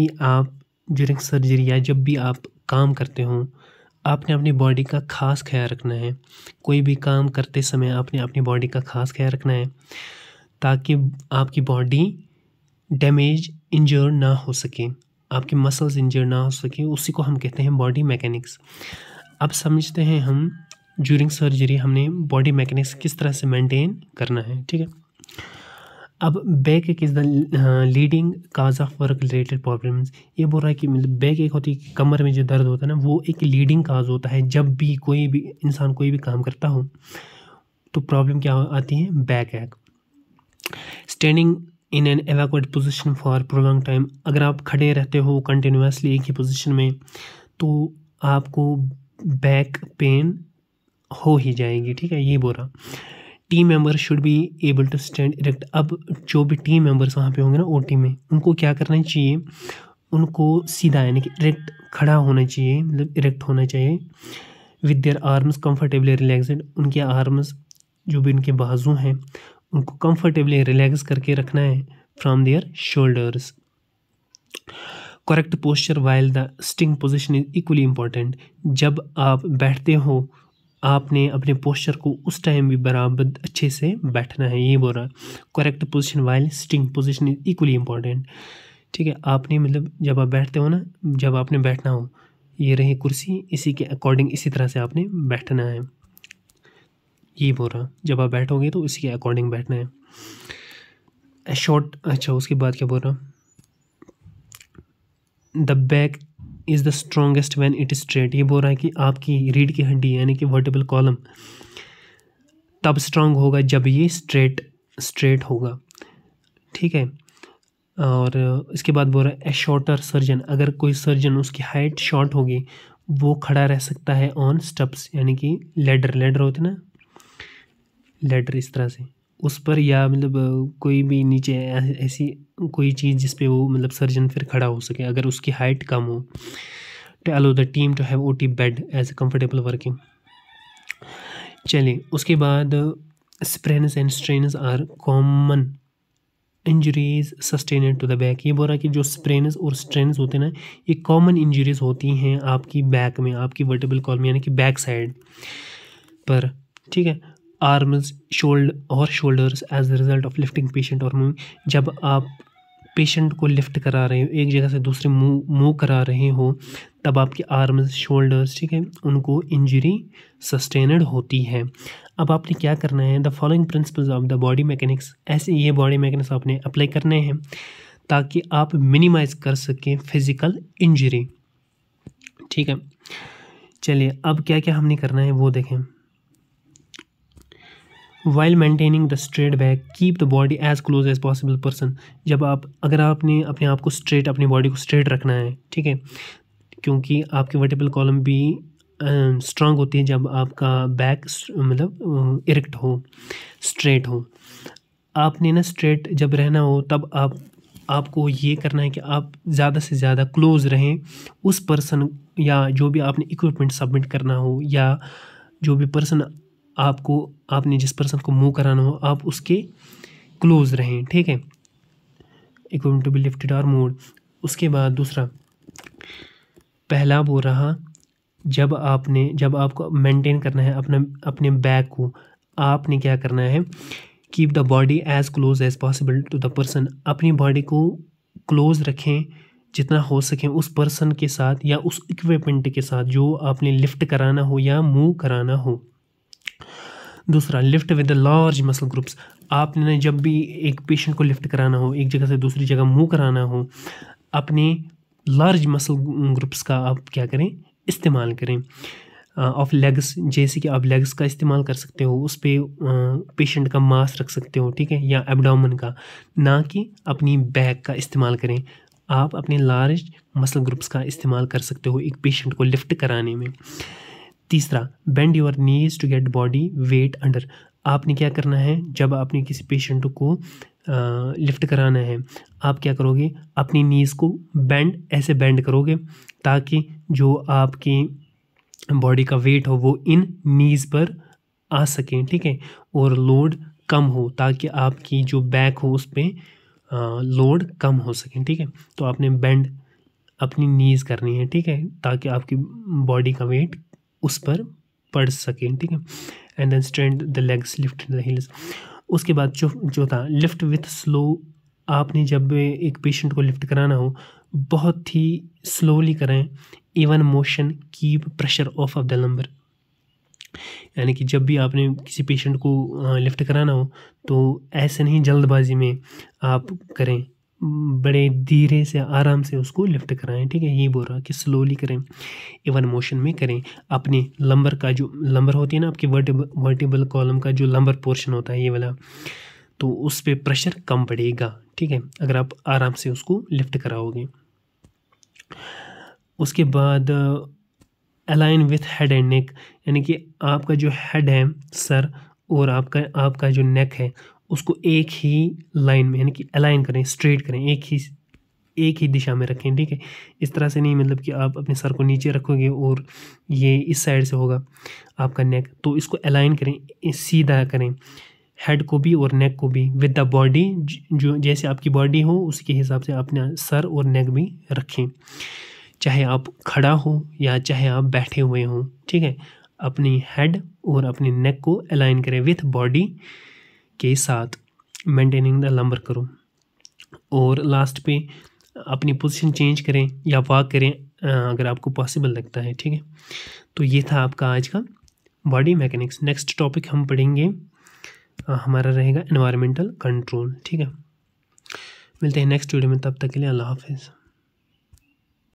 कि आप during surgery या जब भी आप काम करते हो आपने अपनी बॉडी का खास ख्याल रखना है कोई भी काम करते समय आपने अपनी बॉडी का खास ख्याल रखना है ताकि आपकी बॉडी डैमेज इंजर ना हो सके आपके मसल्स इंजर ना हो सके उसी को हम कहते हैं बॉडी मैकेनिक्स अब समझते हैं हम जूरिंग सर्जरी हमने बॉडी मैकेनिक्स किस तरह से मेंटेन करना है ठीक है अब backache is the leading cause of work related problems ये बोल रहा है कि मतलब बैक एक होती है कमर में जो दर्द होता है ना वो एक लीडिंग काज होता है जब भी कोई भी इंसान कोई भी काम करता हो तो प्रॉब्लम क्या आती है backache standing in an awkward position for prolong time अगर आप खड़े रहते हो कंटिन्यूसली एक ही पोजिशन में तो आपको बैक पेन हो ही जाएगी ठीक है ये बोल रहा team member should be able to stand erect अब जो भी टीम मेंबर्स वहाँ पे होंगे ना ओ में उनको क्या करना चाहिए उनको सीधा यानी कि इरेक्ट खड़ा होना चाहिए मतलब इरेक्ट होना चाहिए with their arms comfortably relaxed उनके आर्म्स जो भी उनके बाजू हैं उनको कम्फर्टेबली रिलैक्स करके रखना है from their shoulders correct posture while the sitting position is equally important जब आप बैठते हो आपने अपने पोस्चर को उस टाइम भी बराबर अच्छे से बैठना है ये बोल रहा correct position while sitting position is equally important ठीक है आपने मतलब जब आप बैठते हो ना जब आपने बैठना हो ये रही कुर्सी इसी के अकॉर्डिंग इसी तरह से आपने बैठना है ये बोल रहा जब आप बैठोगे तो इसी के अकॉर्डिंग बैठना है शॉर्ट अच्छा उसके बाद क्या बोल रहा the back is the strongest when it straight ये बोल रहा है कि आपकी रीढ़ की हड्डी यानी कि वर्टेबल कॉलम तब स्ट्रांग होगा जब ये स्ट्रेट स्ट्रेट होगा ठीक है और इसके बाद बोल रहा है ए शॉर्टर सर्जन अगर कोई सर्जन उसकी हाइट शॉर्ट होगी वो खड़ा रह सकता है ऑन स्टप्स यानी कि लेडर लेडर होते ना लेडर इस तरह से उस पर या मतलब कोई भी नीचे ऐसी कोई चीज़ जिस पे वो मतलब सर्जन फिर खड़ा हो सके अगर उसकी हाइट कम हो to allow the team to have O T bed as a comfortable working चलिए उसके बाद sprains and strains are common injuries sustained to the back ये बोल रहा है कि जो स्प्रेनस और स्ट्रेनस होते हैं ना ये कॉमन इंजरीज होती हैं आपकी बैक में आपकी वर्टेबल कॉल में यानी कि बैक साइड पर ठीक है आर्म्स शोल्ड और shoulders as the result of lifting patient और मूविंग जब आप पेशेंट को लिफ्ट करा रहे हो एक जगह से दूसरे मूव मूव करा रहे हो तब आपके आर्म्स शोल्डर्स ठीक है उनको इंजरी सस्टेनड होती है अब आपने क्या करना है the following principles of the body mechanics ऐसे ये बॉडी मैकेनिक्स आपने अप्लाई करने हैं ताकि आप मिनिमाइज कर सकें फिज़िकल इंजरी ठीक है चलिए अब क्या क्या हमने करना है वो देखें while maintaining the straight back keep the body as close as possible person जब आप अगर आपने अपने आप को स्ट्रेट अपनी बॉडी को स्ट्रेट रखना है ठीक है क्योंकि आपके वर्टिबल कॉलम भी स्ट्रांग होती है जब आपका बैक मतलब इरेक्ट हो स्ट्रेट हो आपने ना स्ट्रेट जब रहना हो तब आप आपको ये करना है कि आप ज़्यादा से ज़्यादा क्लोज रहें उस पर्सन या जो भी आपने इक्विपमेंट सबमिट करना हो या जो भी पर्सन आपको आपने जिस पर्सन को मूव कराना हो आप उसके क्लोज रहें ठीक है इक्विपमेंट टू बी लिफ्टेड और मूड उसके बाद दूसरा पहला वो रहा जब आपने जब आपको मेंटेन करना है अपना अपने बैक को आपने क्या करना है keep the body as close as possible to the person अपनी बॉडी को क्लोज रखें जितना हो सके उस पर्सन के साथ या उस इक्विपमेंट के साथ जो आपने लिफ्ट कराना हो या मूव कराना हो दूसरा lift with large muscle groups आपने जब भी एक पेशेंट को लिफ्ट कराना हो एक जगह से दूसरी जगह मूव कराना हो अपने लार्ज मसल ग्रुप्स का आप क्या करें इस्तेमाल करें ऑफ लेग्स जैसे कि आप लेग्स का इस्तेमाल कर सकते हो उस पर पेशेंट का मास रख सकते हो ठीक है या एबडामन का ना कि अपनी बैक का इस्तेमाल करें आप अपने लार्ज मसल ग्रुप्स का इस्तेमाल कर सकते हो एक पेशेंट को लिफ्ट कराने में तीसरा bend your knees to get body weight under आपने क्या करना है जब आपने किसी पेशेंट को लिफ्ट कराना है आप क्या करोगे अपनी नीज़ को बेंड ऐसे बेंड करोगे ताकि जो आपकी बॉडी का वेट हो वो इन नीज़ पर आ सकें ठीक है और लोड कम हो ताकि आपकी जो बैक हो उस पर लोड कम हो सके ठीक है तो आपने बेंड अपनी नीज़ करनी है ठीक है ताकि आपकी बॉडी का वेट उस पर पढ़ सकें ठीक है and then stand the legs lift the heels उसके बाद जो जो था लिफ्ट विथ स्लो आपने जब एक पेशेंट को लिफ्ट कराना हो बहुत ही स्लोली करें even motion keep pressure off off the lumbar यानी कि जब भी आपने किसी पेशेंट को लिफ्ट कराना हो तो ऐसे नहीं जल्दबाजी में आप करें बड़े धीरे से आराम से उसको लिफ्ट कराएं ठीक है यही बोल रहा कि स्लोली करें इवन मोशन में करें अपने लंबर का जो लंबर होती है ना आपकी वर्टिबल वर्टिबल कॉलम का जो लंबर पोर्शन होता है ये वाला तो उस पर प्रेशर कम पड़ेगा ठीक है अगर आप आराम से उसको लिफ्ट कराओगे उसके बाद align with head and neck यानी कि आपका जो हेड है सर और आपका आपका जो नेक है उसको एक ही लाइन में यानी कि अलाइन करें स्ट्रेट करें एक ही एक ही दिशा में रखें ठीक है इस तरह से नहीं मतलब कि आप अपने सर को नीचे रखोगे और ये इस साइड से होगा आपका नेक तो इसको अलाइन करें सीधा करें हेड को भी और नेक को भी विद द बॉडी जो जैसे आपकी बॉडी हो उसके हिसाब से अपने सर और नेक भी रखें चाहे आप खड़ा हो या चाहे आप बैठे हुए हों ठीक है अपनी हेड और अपने नेक को अलाइन करें विथ बॉडी के साथ मेंटेनिंग द लंबर करो और लास्ट पे अपनी पोजीशन चेंज करें या वॉक करें अगर आपको पॉसिबल लगता है ठीक है तो ये था आपका आज का बॉडी मैकेनिक्स नेक्स्ट टॉपिक हम पढ़ेंगे हमारा रहेगा इन्वायरमेंटल कंट्रोल ठीक है मिलते हैं नेक्स्ट वीडियो में तब तक के लिए अल्लाह हाफिज़